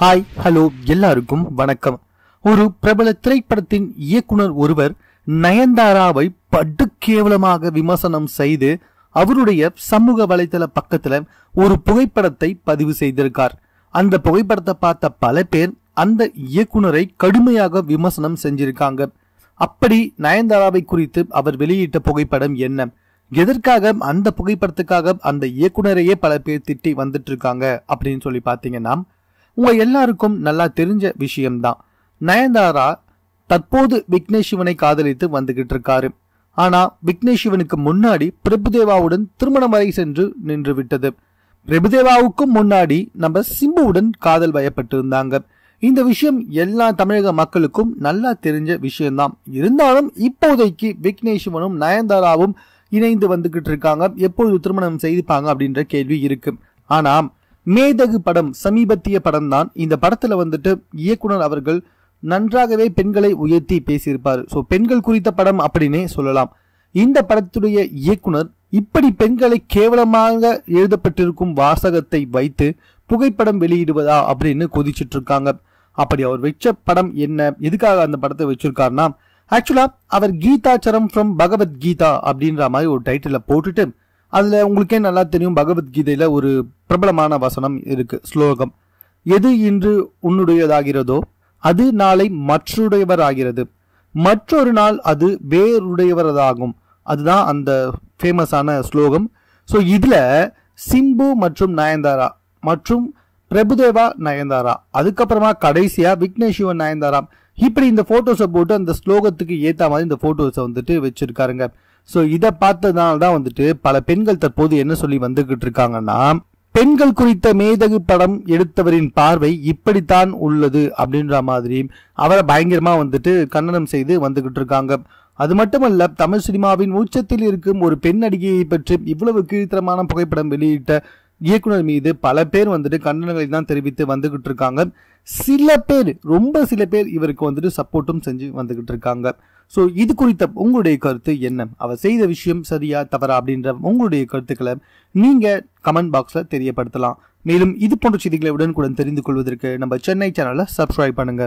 hi hello எல்லாருக்கும் வணக்கம் ஒரு பிரபல திரைப்படத்தின் இயக்குனர் ஒருவர் நயன்தாராவை கேவலமாக விமர்சனம் செய்து அவருடைய சமூக வலைதள பக்கத்துல ஒரு புகைப்படத்தை பதிவு செய்திருக்கார் அந்த புகைப்படத்தை பார்த்த பல பேர் அந்த இயக்குனரை கடுமையாக விமர்சனம் செஞ்சிருக்காங்க அப்படி நயன்தாராவை குறித்து அவர் வெளியிட்ட புகைப்படம் என்ன எதற்காக அந்த புகைப்படத்துக்காக அந்த இயக்குனரையே பல பேர் திட்டி வந்துட்டு இருக்காங்க அப்படின்னு சொல்லி பார்த்தீங்கன்னா உங்க எல்லாருக்கும் நல்லா தெரிஞ்ச விஷயம்தான் நயன்தாரா தற்போது விக்னேஷ் சிவனை காதலித்து வந்துகிட்டு இருக்காரு ஆனா விக்னேஷ் சிவனுக்கு முன்னாடி பிரபுதேவாவுடன் திருமணம் வரை சென்று நின்று விட்டது பிரபுதேவாவுக்கும் முன்னாடி நம்ம சிம்புவுடன் காதல் வயப்பட்டிருந்தாங்க இந்த விஷயம் எல்லா தமிழக மக்களுக்கும் நல்லா தெரிஞ்ச விஷயம்தான் இருந்தாலும் இப்போதைக்கு விக்னேஷ் சிவனும் நயன்தாராவும் இணைந்து வந்துகிட்டு இருக்காங்க எப்பொழுது திருமணம் செய்துப்பாங்க அப்படின்ற கேள்வி இருக்கு ஆனா மேதகு படம் சமீபத்திய படம் தான் இந்த படத்தில் வந்துட்டு இயக்குனர் அவர்கள் நன்றாகவே பெண்களை உயர்த்தி பேசியிருப்பார் ஸோ பெண்கள் குறித்த படம் அப்படின்னே சொல்லலாம் இந்த படத்துடைய இயக்குனர் இப்படி பெண்களை கேவலமாக எழுதப்பட்டிருக்கும் வாசகத்தை வைத்து புகைப்படம் வெளியிடுவதா அப்படின்னு கொதிச்சுட்டு இருக்காங்க அப்படி அவர் வச்ச படம் என்ன எதுக்காக அந்த படத்தை வச்சிருக்காருன்னா ஆக்சுவலாக அவர் கீதாச்சரம் ஃப்ரம் பகவத் கீதா அப்படின்ற மாதிரி ஒரு டைட்டில் போட்டுட்டு அதில் உங்களுக்கே நல்லா தெரியும் பகவத்கீதையில் ஒரு பிரபலமான வசனம் இருக்குது ஸ்லோகம் எது இன்று உன்னுடையதாகிறதோ அது நாளை மற்றுடையவராகிறது மற்றொரு நாள் அது வேறுடையவரதாகும் அதுதான் அந்த ஃபேமஸான ஸ்லோகம் ஸோ இதில் சிம்பு மற்றும் நயன்தாரா மற்றும் பிரபுதேவா நயன்தாரா அதுக்கப்புறமா கடைசியாக விக்னேஷ்வன் நயன்தாரா இப்படி இந்த ஃபோட்டோஸை போட்டு அந்த ஸ்லோகத்துக்கு ஏற்ற மாதிரி இந்த ஃபோட்டோஸை வந்துட்டு வச்சுருக்காருங்க ஸோ இதை பார்த்ததுனால தான் வந்துட்டு பல பெண்கள் தற்போது என்ன சொல்லி வந்துகிட்டு இருக்காங்கன்னா பெண்கள் குறித்த மேதகு படம் எடுத்தவரின் பார்வை இப்படித்தான் உள்ளது அப்படின்ற மாதிரி அவரை பயங்கரமா வந்துட்டு கண்டனம் செய்து வந்துகிட்டு இருக்காங்க அது மட்டுமல்ல தமிழ் சினிமாவின் உச்சத்தில் இருக்கும் ஒரு பெண் நடிகையை பற்றி இவ்வளவு கீழ்த்தரமான புகைப்படம் வெளியிட்ட இயக்குனர் மீது பல பேர் வந்துட்டு கண்டனங்களை தான் தெரிவித்து வந்துகிட்டு இருக்காங்க சில பேர் ரொம்ப சில பேர் இவருக்கு வந்துட்டு சப்போர்ட்டும் செஞ்சு வந்துகிட்டு இருக்காங்க ஸோ இது குறித்த உங்களுடைய கருத்து என்ன அவர் செய்த விஷயம் சரியா தவறா அப்படின்ற உங்களுடைய கருத்துக்களை நீங்கள் கமெண்ட் பாக்ஸில் தெரியப்படுத்தலாம் மேலும் இது போன்ற செய்திகளை உடனுக்குடன் தெரிந்து கொள்வதற்கு நம்ம சென்னை சேனலை சப்ஸ்கிரைப் பண்ணுங்கள்